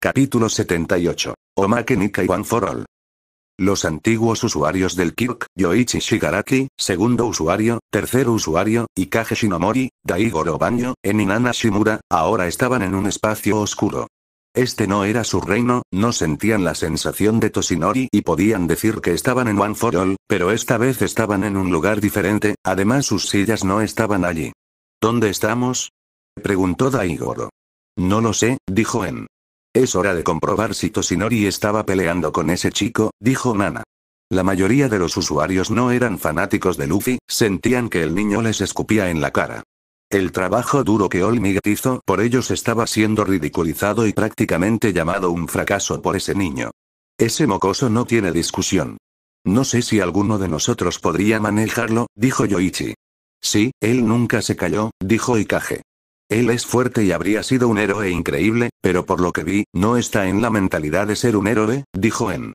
Capítulo 78. Omakenika y One for All. Los antiguos usuarios del Kirk, Yoichi Shigaraki, segundo usuario, tercer usuario, y Kage Shinomori, Daigoro Banyo, en Shimura, ahora estaban en un espacio oscuro. Este no era su reino, no sentían la sensación de Toshinori y podían decir que estaban en One for All, pero esta vez estaban en un lugar diferente, además sus sillas no estaban allí. ¿Dónde estamos? preguntó Daigoro. No lo sé, dijo En. Es hora de comprobar si Toshinori estaba peleando con ese chico, dijo Nana. La mayoría de los usuarios no eran fanáticos de Luffy, sentían que el niño les escupía en la cara. El trabajo duro que Olmigat hizo por ellos estaba siendo ridiculizado y prácticamente llamado un fracaso por ese niño. Ese mocoso no tiene discusión. No sé si alguno de nosotros podría manejarlo, dijo Yoichi. Sí, él nunca se calló, dijo Ikage. Él es fuerte y habría sido un héroe increíble, pero por lo que vi, no está en la mentalidad de ser un héroe, dijo En.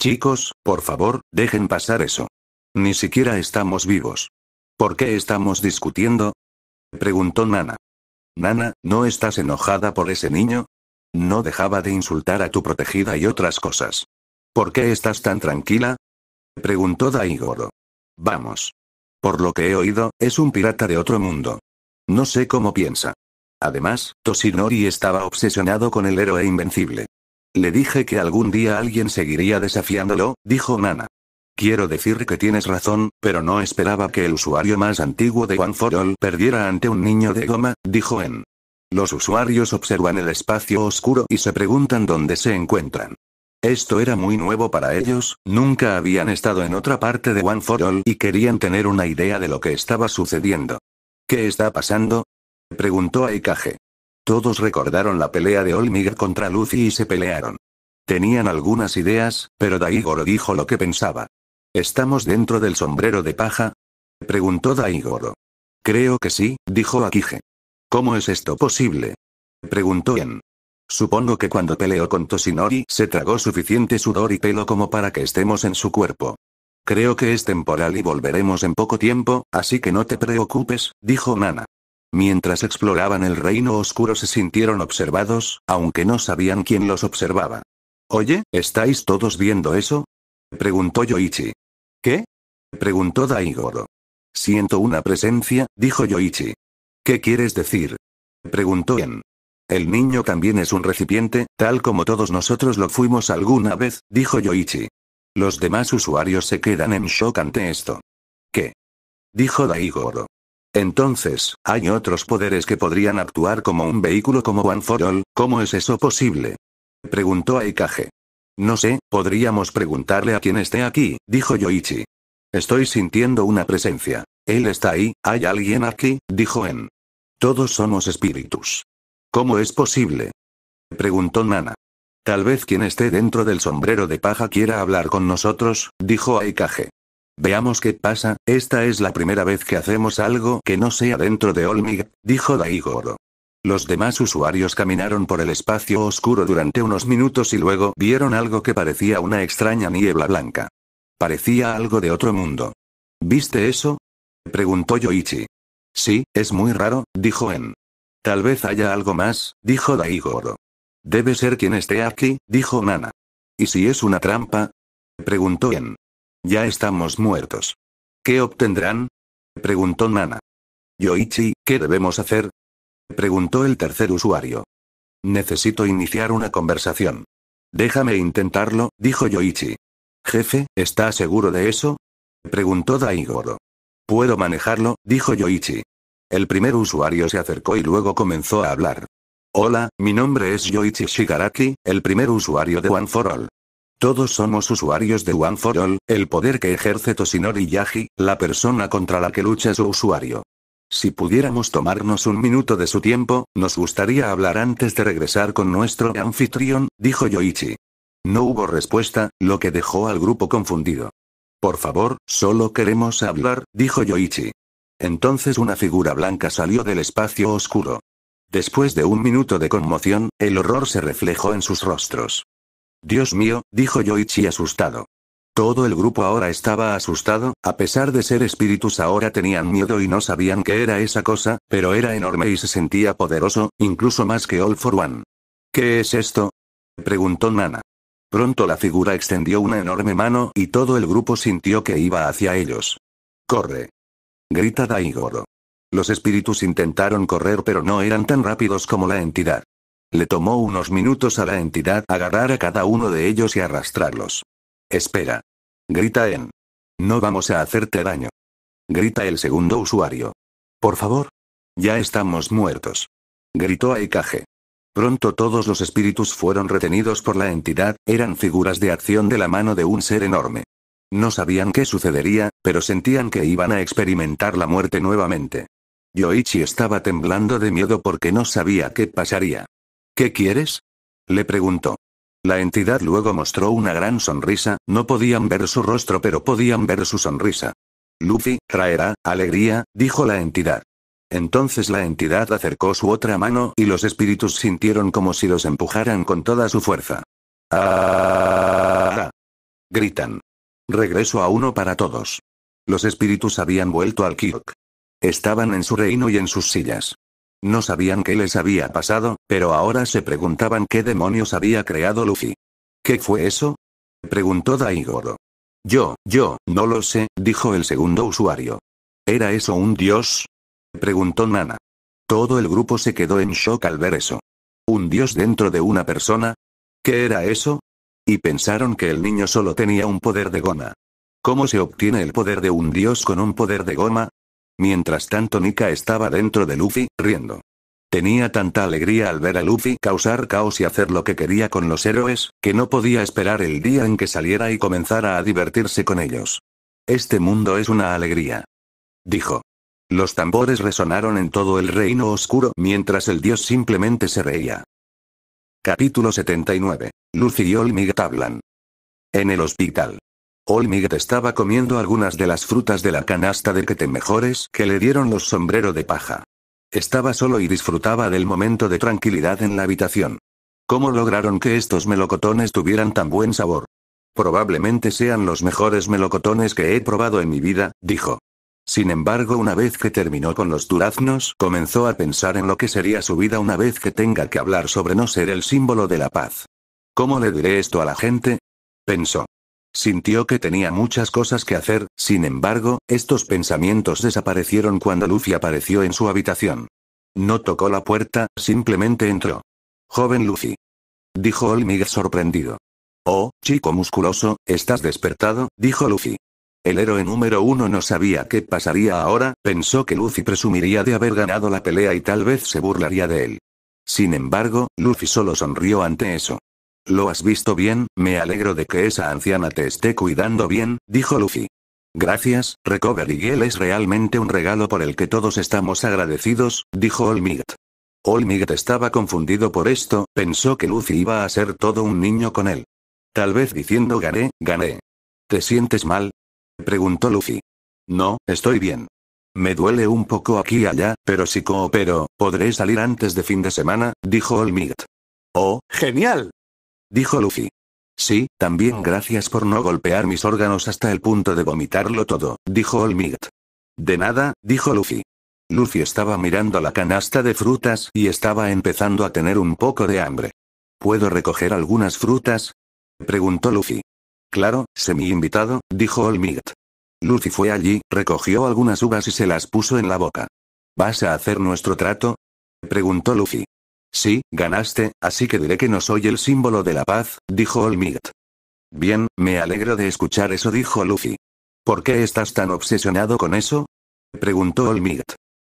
Chicos, por favor, dejen pasar eso. Ni siquiera estamos vivos. ¿Por qué estamos discutiendo? preguntó Nana. Nana, ¿no estás enojada por ese niño? No dejaba de insultar a tu protegida y otras cosas. ¿Por qué estás tan tranquila? preguntó Daigoro. Vamos. Por lo que he oído, es un pirata de otro mundo. No sé cómo piensa. Además, Toshinori estaba obsesionado con el héroe invencible. Le dije que algún día alguien seguiría desafiándolo, dijo Nana. Quiero decir que tienes razón, pero no esperaba que el usuario más antiguo de One for All perdiera ante un niño de goma, dijo En. Los usuarios observan el espacio oscuro y se preguntan dónde se encuentran. Esto era muy nuevo para ellos, nunca habían estado en otra parte de One for All y querían tener una idea de lo que estaba sucediendo. ¿Qué está pasando? Preguntó a Todos recordaron la pelea de Olmiga contra Lucy y se pelearon. Tenían algunas ideas, pero Daigoro dijo lo que pensaba. ¿Estamos dentro del sombrero de paja? Preguntó Daigoro. Creo que sí, dijo Akige. ¿Cómo es esto posible? Preguntó Ian. Supongo que cuando peleó con Toshinori se tragó suficiente sudor y pelo como para que estemos en su cuerpo. Creo que es temporal y volveremos en poco tiempo, así que no te preocupes, dijo Nana. Mientras exploraban el reino oscuro se sintieron observados, aunque no sabían quién los observaba. Oye, ¿estáis todos viendo eso? preguntó Yoichi. ¿Qué? preguntó Daigoro. Siento una presencia, dijo Yoichi. ¿Qué quieres decir? preguntó En. El niño también es un recipiente, tal como todos nosotros lo fuimos alguna vez, dijo Yoichi. Los demás usuarios se quedan en shock ante esto. ¿Qué? Dijo Daigoro. Entonces, hay otros poderes que podrían actuar como un vehículo como One for All, ¿cómo es eso posible? Preguntó Aikage. No sé, podríamos preguntarle a quien esté aquí, dijo Yoichi. Estoy sintiendo una presencia. Él está ahí, hay alguien aquí, dijo En. Todos somos espíritus. ¿Cómo es posible? Preguntó Nana. Tal vez quien esté dentro del sombrero de paja quiera hablar con nosotros, dijo Aikage. Veamos qué pasa, esta es la primera vez que hacemos algo que no sea dentro de Olmig, dijo Daigoro. Los demás usuarios caminaron por el espacio oscuro durante unos minutos y luego vieron algo que parecía una extraña niebla blanca. Parecía algo de otro mundo. ¿Viste eso? preguntó Yoichi. Sí, es muy raro, dijo En. Tal vez haya algo más, dijo Daigoro. Debe ser quien esté aquí, dijo Nana. ¿Y si es una trampa? preguntó En. Ya estamos muertos. ¿Qué obtendrán? preguntó Nana. Yoichi, ¿qué debemos hacer? preguntó el tercer usuario. Necesito iniciar una conversación. Déjame intentarlo, dijo Yoichi. Jefe, ¿está seguro de eso? preguntó Daigoro. Puedo manejarlo, dijo Yoichi. El primer usuario se acercó y luego comenzó a hablar. Hola, mi nombre es Yoichi Shigaraki, el primer usuario de One for All. Todos somos usuarios de One for All, el poder que ejerce Toshinori Yagi, la persona contra la que lucha su usuario. Si pudiéramos tomarnos un minuto de su tiempo, nos gustaría hablar antes de regresar con nuestro anfitrión, dijo Yoichi. No hubo respuesta, lo que dejó al grupo confundido. Por favor, solo queremos hablar, dijo Yoichi. Entonces una figura blanca salió del espacio oscuro. Después de un minuto de conmoción, el horror se reflejó en sus rostros. Dios mío, dijo Yoichi asustado. Todo el grupo ahora estaba asustado, a pesar de ser espíritus ahora tenían miedo y no sabían qué era esa cosa, pero era enorme y se sentía poderoso, incluso más que All for One. ¿Qué es esto? preguntó Nana. Pronto la figura extendió una enorme mano y todo el grupo sintió que iba hacia ellos. ¡Corre! grita Daigoro. Los espíritus intentaron correr pero no eran tan rápidos como la entidad. Le tomó unos minutos a la entidad agarrar a cada uno de ellos y arrastrarlos. Espera. Grita En. No vamos a hacerte daño. Grita el segundo usuario. Por favor. Ya estamos muertos. Gritó Aikage. Pronto todos los espíritus fueron retenidos por la entidad, eran figuras de acción de la mano de un ser enorme. No sabían qué sucedería, pero sentían que iban a experimentar la muerte nuevamente. Yoichi estaba temblando de miedo porque no sabía qué pasaría. ¿Qué quieres? Le preguntó. La entidad luego mostró una gran sonrisa, no podían ver su rostro pero podían ver su sonrisa. Luffy, traerá, alegría, dijo la entidad. Entonces la entidad acercó su otra mano y los espíritus sintieron como si los empujaran con toda su fuerza. ¡Ah! Gritan. Regreso a uno para todos. Los espíritus habían vuelto al Kyok. Estaban en su reino y en sus sillas. No sabían qué les había pasado, pero ahora se preguntaban qué demonios había creado Luffy. ¿Qué fue eso? preguntó Daigoro. Yo, yo, no lo sé, dijo el segundo usuario. ¿Era eso un dios? preguntó Nana. Todo el grupo se quedó en shock al ver eso. ¿Un dios dentro de una persona? ¿Qué era eso? Y pensaron que el niño solo tenía un poder de goma. ¿Cómo se obtiene el poder de un dios con un poder de goma? Mientras tanto Nika estaba dentro de Luffy, riendo. Tenía tanta alegría al ver a Luffy causar caos y hacer lo que quería con los héroes, que no podía esperar el día en que saliera y comenzara a divertirse con ellos. Este mundo es una alegría. Dijo. Los tambores resonaron en todo el reino oscuro mientras el dios simplemente se reía. Capítulo 79. Lucy y Olmig hablan. En el hospital. Olmiget estaba comiendo algunas de las frutas de la canasta de que te mejores que le dieron los sombreros de paja. Estaba solo y disfrutaba del momento de tranquilidad en la habitación. ¿Cómo lograron que estos melocotones tuvieran tan buen sabor? Probablemente sean los mejores melocotones que he probado en mi vida, dijo. Sin embargo, una vez que terminó con los duraznos, comenzó a pensar en lo que sería su vida una vez que tenga que hablar sobre no ser el símbolo de la paz. ¿Cómo le diré esto a la gente? pensó. Sintió que tenía muchas cosas que hacer, sin embargo, estos pensamientos desaparecieron cuando Luffy apareció en su habitación. No tocó la puerta, simplemente entró. Joven Lucy. Dijo Olmig sorprendido. Oh, chico musculoso, estás despertado, dijo Lucy. El héroe número uno no sabía qué pasaría ahora, pensó que Lucy presumiría de haber ganado la pelea y tal vez se burlaría de él. Sin embargo, Lucy solo sonrió ante eso. Lo has visto bien, me alegro de que esa anciana te esté cuidando bien, dijo Luffy. Gracias, Recovery Él es realmente un regalo por el que todos estamos agradecidos, dijo All Might. estaba confundido por esto, pensó que Luffy iba a ser todo un niño con él. Tal vez diciendo gané, gané. ¿Te sientes mal? preguntó Luffy. No, estoy bien. Me duele un poco aquí y allá, pero si coopero, podré salir antes de fin de semana, dijo All Oh, genial, dijo Luffy. Sí, también oh. gracias por no golpear mis órganos hasta el punto de vomitarlo todo, dijo All De nada, dijo Luffy. Luffy estaba mirando la canasta de frutas y estaba empezando a tener un poco de hambre. ¿Puedo recoger algunas frutas? preguntó Luffy. Claro, semi invitado, dijo All Luffy fue allí, recogió algunas uvas y se las puso en la boca. ¿Vas a hacer nuestro trato? preguntó Luffy. Sí, ganaste, así que diré que no soy el símbolo de la paz, dijo Olmit. Bien, me alegro de escuchar eso, dijo Luffy. ¿Por qué estás tan obsesionado con eso? preguntó Olmit.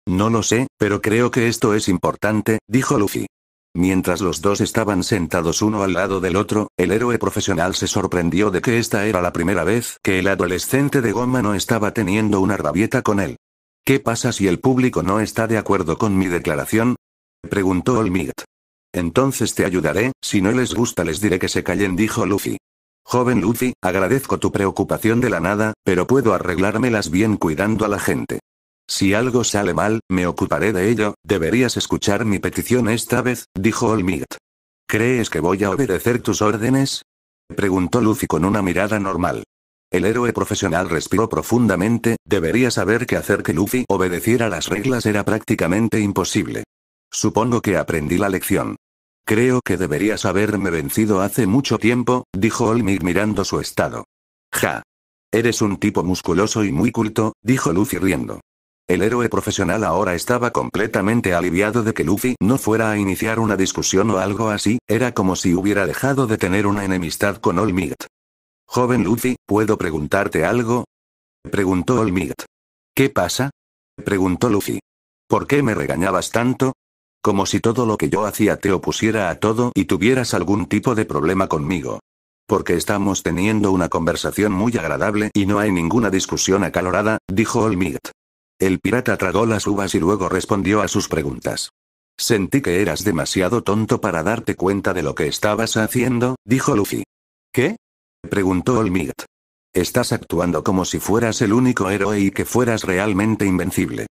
No lo sé, pero creo que esto es importante, dijo Luffy. Mientras los dos estaban sentados uno al lado del otro, el héroe profesional se sorprendió de que esta era la primera vez que el adolescente de goma no estaba teniendo una rabieta con él. ¿Qué pasa si el público no está de acuerdo con mi declaración? preguntó olmid Entonces te ayudaré, si no les gusta les diré que se callen, dijo Luffy. Joven Luffy, agradezco tu preocupación de la nada, pero puedo arreglármelas bien cuidando a la gente. Si algo sale mal, me ocuparé de ello, deberías escuchar mi petición esta vez, dijo Olmit. ¿Crees que voy a obedecer tus órdenes? Preguntó Luffy con una mirada normal. El héroe profesional respiró profundamente, debería saber que hacer que Luffy obedeciera las reglas era prácticamente imposible. Supongo que aprendí la lección. Creo que deberías haberme vencido hace mucho tiempo, dijo Olmig mirando su estado. Ja. Eres un tipo musculoso y muy culto, dijo Luffy riendo. El héroe profesional ahora estaba completamente aliviado de que Luffy no fuera a iniciar una discusión o algo así, era como si hubiera dejado de tener una enemistad con Olmig. Joven Luffy, ¿puedo preguntarte algo? Preguntó All ¿Qué pasa? Preguntó Luffy. ¿Por qué me regañabas tanto? Como si todo lo que yo hacía te opusiera a todo y tuvieras algún tipo de problema conmigo. Porque estamos teniendo una conversación muy agradable y no hay ninguna discusión acalorada, dijo Olmigt. El pirata tragó las uvas y luego respondió a sus preguntas. Sentí que eras demasiado tonto para darte cuenta de lo que estabas haciendo, dijo Luffy. ¿Qué? preguntó Olmigt. Estás actuando como si fueras el único héroe y que fueras realmente invencible.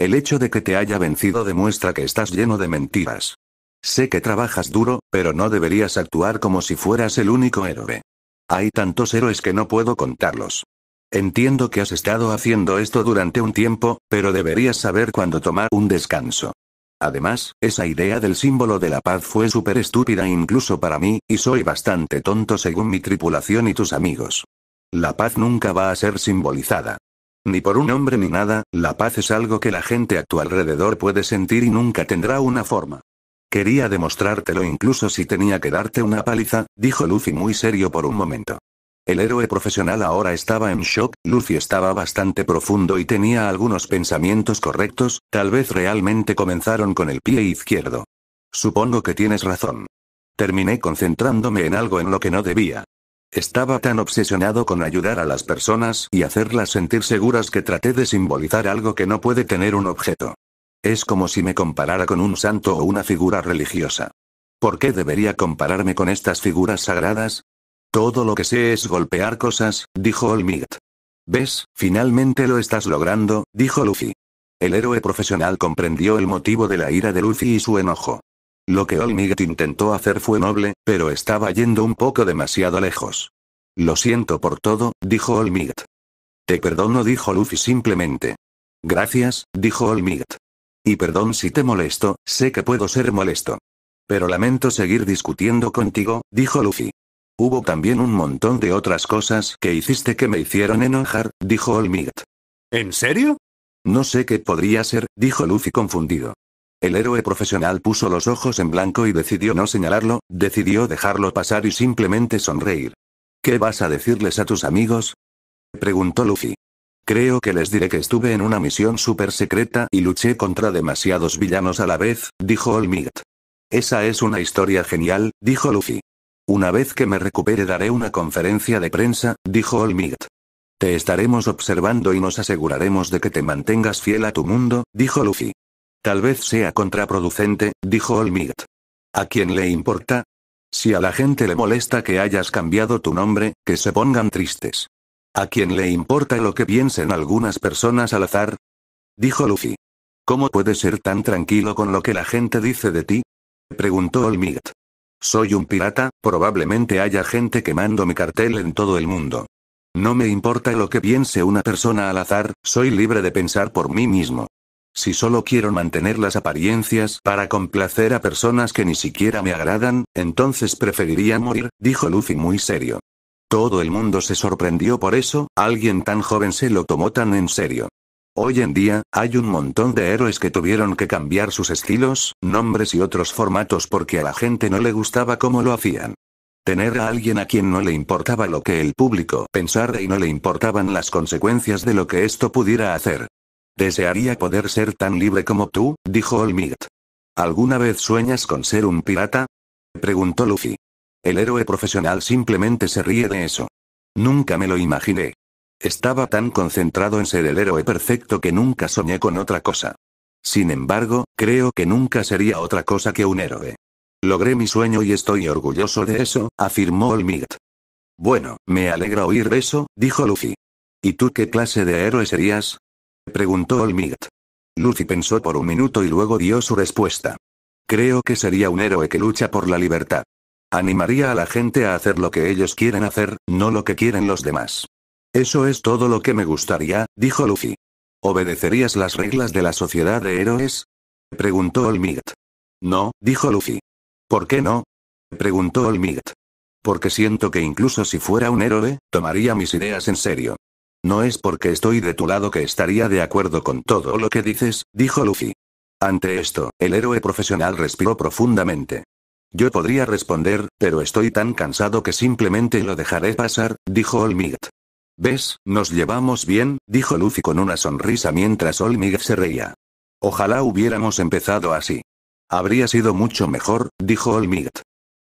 El hecho de que te haya vencido demuestra que estás lleno de mentiras. Sé que trabajas duro, pero no deberías actuar como si fueras el único héroe. Hay tantos héroes que no puedo contarlos. Entiendo que has estado haciendo esto durante un tiempo, pero deberías saber cuándo tomar un descanso. Además, esa idea del símbolo de la paz fue súper estúpida incluso para mí, y soy bastante tonto según mi tripulación y tus amigos. La paz nunca va a ser simbolizada. Ni por un hombre ni nada, la paz es algo que la gente a tu alrededor puede sentir y nunca tendrá una forma. Quería demostrártelo incluso si tenía que darte una paliza, dijo Lucy muy serio por un momento. El héroe profesional ahora estaba en shock, Lucy estaba bastante profundo y tenía algunos pensamientos correctos, tal vez realmente comenzaron con el pie izquierdo. Supongo que tienes razón. Terminé concentrándome en algo en lo que no debía. Estaba tan obsesionado con ayudar a las personas y hacerlas sentir seguras que traté de simbolizar algo que no puede tener un objeto. Es como si me comparara con un santo o una figura religiosa. ¿Por qué debería compararme con estas figuras sagradas? Todo lo que sé es golpear cosas, dijo Olmigat. ¿Ves? Finalmente lo estás logrando, dijo Luffy. El héroe profesional comprendió el motivo de la ira de Luffy y su enojo. Lo que Olmiget intentó hacer fue noble, pero estaba yendo un poco demasiado lejos. Lo siento por todo, dijo Olmiget. Te perdono, dijo Luffy simplemente. Gracias, dijo Olmiget. Y perdón si te molesto, sé que puedo ser molesto. Pero lamento seguir discutiendo contigo, dijo Luffy. Hubo también un montón de otras cosas que hiciste que me hicieron enojar, dijo Olmiget. ¿En serio? No sé qué podría ser, dijo Luffy confundido. El héroe profesional puso los ojos en blanco y decidió no señalarlo, decidió dejarlo pasar y simplemente sonreír. ¿Qué vas a decirles a tus amigos? preguntó Luffy. Creo que les diré que estuve en una misión súper secreta y luché contra demasiados villanos a la vez, dijo All Esa es una historia genial, dijo Luffy. Una vez que me recupere daré una conferencia de prensa, dijo All Te estaremos observando y nos aseguraremos de que te mantengas fiel a tu mundo, dijo Luffy. Tal vez sea contraproducente, dijo Olmigt. ¿A quién le importa? Si a la gente le molesta que hayas cambiado tu nombre, que se pongan tristes. ¿A quién le importa lo que piensen algunas personas al azar? Dijo Luffy. ¿Cómo puedes ser tan tranquilo con lo que la gente dice de ti? Preguntó Olmigt. Soy un pirata, probablemente haya gente quemando mi cartel en todo el mundo. No me importa lo que piense una persona al azar, soy libre de pensar por mí mismo. Si solo quiero mantener las apariencias para complacer a personas que ni siquiera me agradan, entonces preferiría morir, dijo Luffy muy serio. Todo el mundo se sorprendió por eso, alguien tan joven se lo tomó tan en serio. Hoy en día, hay un montón de héroes que tuvieron que cambiar sus estilos, nombres y otros formatos porque a la gente no le gustaba cómo lo hacían. Tener a alguien a quien no le importaba lo que el público pensara y no le importaban las consecuencias de lo que esto pudiera hacer, Desearía poder ser tan libre como tú, dijo Olmigt. ¿Alguna vez sueñas con ser un pirata? preguntó Luffy. El héroe profesional simplemente se ríe de eso. Nunca me lo imaginé. Estaba tan concentrado en ser el héroe perfecto que nunca soñé con otra cosa. Sin embargo, creo que nunca sería otra cosa que un héroe. Logré mi sueño y estoy orgulloso de eso, afirmó Olmigt. Bueno, me alegra oír eso, dijo Luffy. ¿Y tú qué clase de héroe serías? Preguntó Olmigd. Lucy pensó por un minuto y luego dio su respuesta. Creo que sería un héroe que lucha por la libertad. Animaría a la gente a hacer lo que ellos quieren hacer, no lo que quieren los demás. Eso es todo lo que me gustaría, dijo Lucy. ¿Obedecerías las reglas de la sociedad de héroes? Preguntó Olmigd. No, dijo Lucy. ¿Por qué no? Preguntó Olmigd. Porque siento que incluso si fuera un héroe, tomaría mis ideas en serio. No es porque estoy de tu lado que estaría de acuerdo con todo lo que dices, dijo Luffy. Ante esto, el héroe profesional respiró profundamente. Yo podría responder, pero estoy tan cansado que simplemente lo dejaré pasar, dijo All ¿Ves? Nos llevamos bien, dijo Luffy con una sonrisa mientras All se reía. Ojalá hubiéramos empezado así. Habría sido mucho mejor, dijo All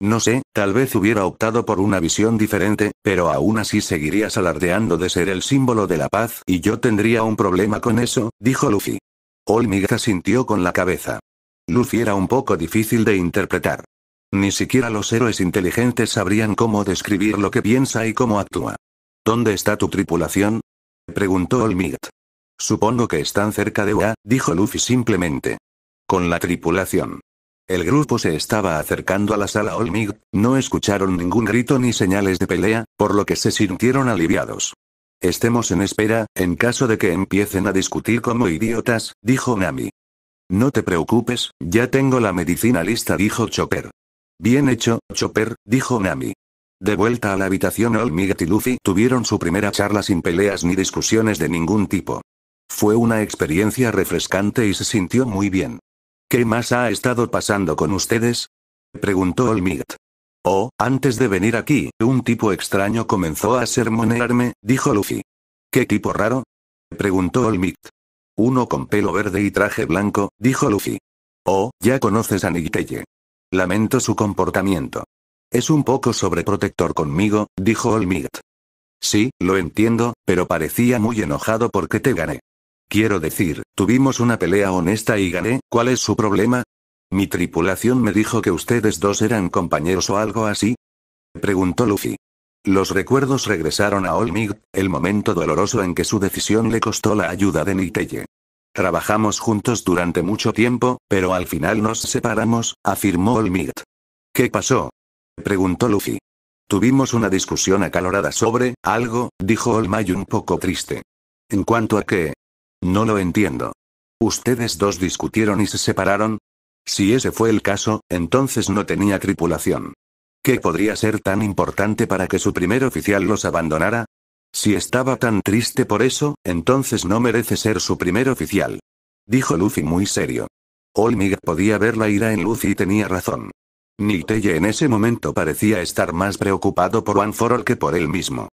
no sé, tal vez hubiera optado por una visión diferente, pero aún así seguirías alardeando de ser el símbolo de la paz y yo tendría un problema con eso, dijo Luffy. Olmig asintió con la cabeza. Luffy era un poco difícil de interpretar. Ni siquiera los héroes inteligentes sabrían cómo describir lo que piensa y cómo actúa. ¿Dónde está tu tripulación? preguntó Olmigat. Supongo que están cerca de Ua, dijo Luffy simplemente. Con la tripulación. El grupo se estaba acercando a la sala Olmig, no escucharon ningún grito ni señales de pelea, por lo que se sintieron aliviados. Estemos en espera, en caso de que empiecen a discutir como idiotas, dijo Nami. No te preocupes, ya tengo la medicina lista, dijo Chopper. Bien hecho, Chopper, dijo Nami. De vuelta a la habitación, Olmig y Luffy tuvieron su primera charla sin peleas ni discusiones de ningún tipo. Fue una experiencia refrescante y se sintió muy bien. ¿Qué más ha estado pasando con ustedes? preguntó Olmigt. Oh, antes de venir aquí, un tipo extraño comenzó a sermonearme, dijo Luffy. ¿Qué tipo raro? preguntó Olmigt. Uno con pelo verde y traje blanco, dijo Luffy. Oh, ya conoces a Nigtelle. Lamento su comportamiento. Es un poco sobreprotector conmigo, dijo Olmigt. Sí, lo entiendo, pero parecía muy enojado porque te gané. Quiero decir, tuvimos una pelea honesta y gané, ¿cuál es su problema? Mi tripulación me dijo que ustedes dos eran compañeros o algo así. Preguntó Luffy. Los recuerdos regresaron a Olmig, el momento doloroso en que su decisión le costó la ayuda de Niteye. Trabajamos juntos durante mucho tiempo, pero al final nos separamos, afirmó Olmig. ¿Qué pasó? preguntó Luffy. Tuvimos una discusión acalorada sobre algo, dijo Olmay un poco triste. En cuanto a qué, no lo entiendo. Ustedes dos discutieron y se separaron. Si ese fue el caso, entonces no tenía tripulación. ¿Qué podría ser tan importante para que su primer oficial los abandonara? Si estaba tan triste por eso, entonces no merece ser su primer oficial. Dijo Luffy muy serio. Olmig podía ver la ira en Luffy y tenía razón. Niteye en ese momento parecía estar más preocupado por One for que por él mismo.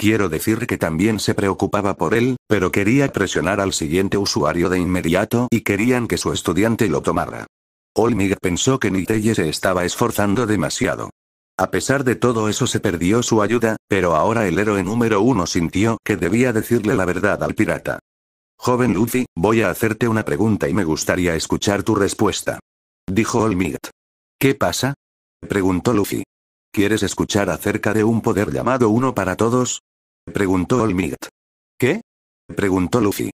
Quiero decir que también se preocupaba por él, pero quería presionar al siguiente usuario de inmediato y querían que su estudiante lo tomara. Olmig pensó que Niteye se estaba esforzando demasiado. A pesar de todo eso se perdió su ayuda, pero ahora el héroe número uno sintió que debía decirle la verdad al pirata. Joven Luffy, voy a hacerte una pregunta y me gustaría escuchar tu respuesta. Dijo All ¿Qué pasa? Preguntó Luffy. ¿Quieres escuchar acerca de un poder llamado uno para todos? Preguntó Olmigat. ¿Qué? Preguntó Luffy.